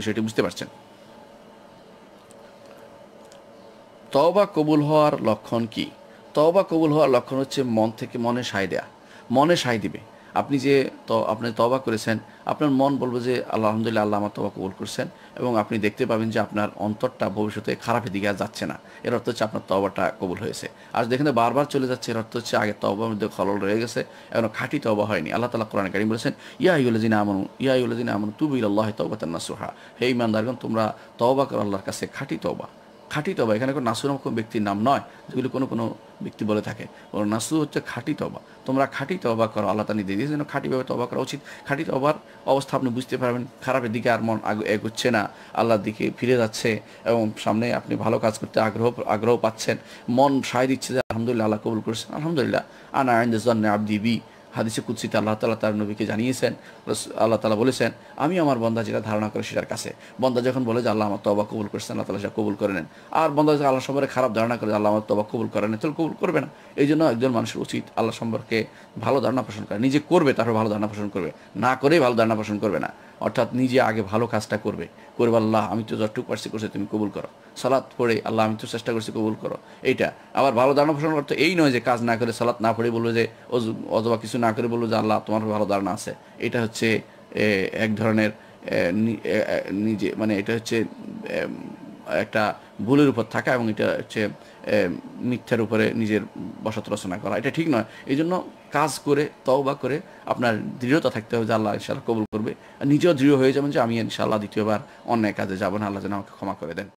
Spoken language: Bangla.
বিষয়টি বুঝতে পারছেন তবা কবুল হওয়ার লক্ষণ কি তবা কবুল হওয়ার লক্ষণ হচ্ছে মন থেকে মনে সায় দেয়া মনে সায় দিবে আপনি যে আপনি তবা করেছেন আপনার মন বলবে যে আল্লাহ আলহামদুলিল্লাহ আল্লাহ আমার তবা কবুল করছেন এবং আপনি দেখতে পাবেন যে আপনার অন্তরটা ভবিষ্যতে খারাপের দিকে আর যাচ্ছে না এর অর্থ হচ্ছে আপনার তবাটা কবুল হয়েছে আর যেখানে বারবার চলে যাচ্ছে এর অর্থ হচ্ছে আগে তবার মধ্যে খলল রয়ে গেছে এখন খাঁটি তবা হয়নি আল্লাহ তালা কোরআন কারিম বলেছেন ইয়া ইউলজিনা আমন ইয়া ইউলজিনা আমন তুবি আল্লাহ তবাতান্না সুহা হে ইমানদারগণ তোমরা তবা কর আল্লাহর কাছে খাঁটি তবা খাঁটি তবা এখানে কোনো নাসুরম কোনো ব্যক্তির নাম নয় যেগুলো কোনো কোনো ব্যক্তি বলে থাকে ওর নাসু হচ্ছে খাঁটি তবা তোমরা খাঁটি তবা করো আল্লাহ তানি দিয়ে দিয়েছে খাঁটিভাবে তবা করা উচিত খাঁটি তবার অবস্থা আপনি বুঝতে পারবেন খারাপের দিকে আর মন এগোচ্ছে না আল্লাহর দিকে ফিরে যাচ্ছে এবং সামনে আপনি ভালো কাজ করতে আগ্রহ আগ্রহ পাচ্ছেন মন সায় দিচ্ছে যে আলহামদুলিল্লাহ আল্লাহ কবুল করেছেন আলহামদুলিল্লাহ আনা আইন আব্দি বি হাদিসে কুৎসিতে আল্লাহ তালা তার নবীকে জানিয়েছেন আল্লাহ তালা বলেছেন আমি আমার বন্দা যেটা ধারণা করে সেটার কাছে বন্দা যখন বলে যে আল্লাহ আমার তবা কবুল করেছেন আল্লাহ তালা সেটা কবুল করে নেন আর বন্দা যদি আল্লাহ সম্পর্কে খারাপ ধারণা করে আল্লাহ আমার তবা কবুল করে নেন তাহলে কবুল করবে না এই জন্য একজন মানুষের উচিত আল্লাহ সম্পর্কে ভালো ধারণা পোষণ করে নিজে করবে তারপর ভালো ধারণা পোষণ করবে না করেই ভালো ধারণা পোষণ করবে না অর্থাৎ নিজে আগে ভালো কাজটা করবে করবে আল্লাহ আমি তো যতটুকু পারছি করছি তুমি কবুল করো সালাদ পড়ে আল্লাহ আমি তো চেষ্টা করছি কবুল করো এইটা আবার ভালো ধারণা পোষণ করতে এই নয় যে কাজ না করে সালাদ না পড়ে বলবো যে অথবা কিছু না করে বলবো যে আল্লাহ তোমার ভালো ধারণা আছে এটা হচ্ছে এক ধরনের নিজে মানে এটা হচ্ছে একটা ভুলের উপর থাকা এবং এটা হচ্ছে মিথ্যার উপরে নিজের বসত রচনা করা এটা ঠিক নয় এই জন্য কাজ করে তওবা করে আপনার দৃঢ়তা থাকতে হবে যে আল্লাহ ইনশাল্লাহ কবুল করবে আর নিজেও দৃঢ় হয়ে যাবেন যে আমি ইনশাআল্লাহ দ্বিতীয়বার অন্যায় কাজে যাবো না আল্লাহ যেন আমাকে ক্ষমা করে দেন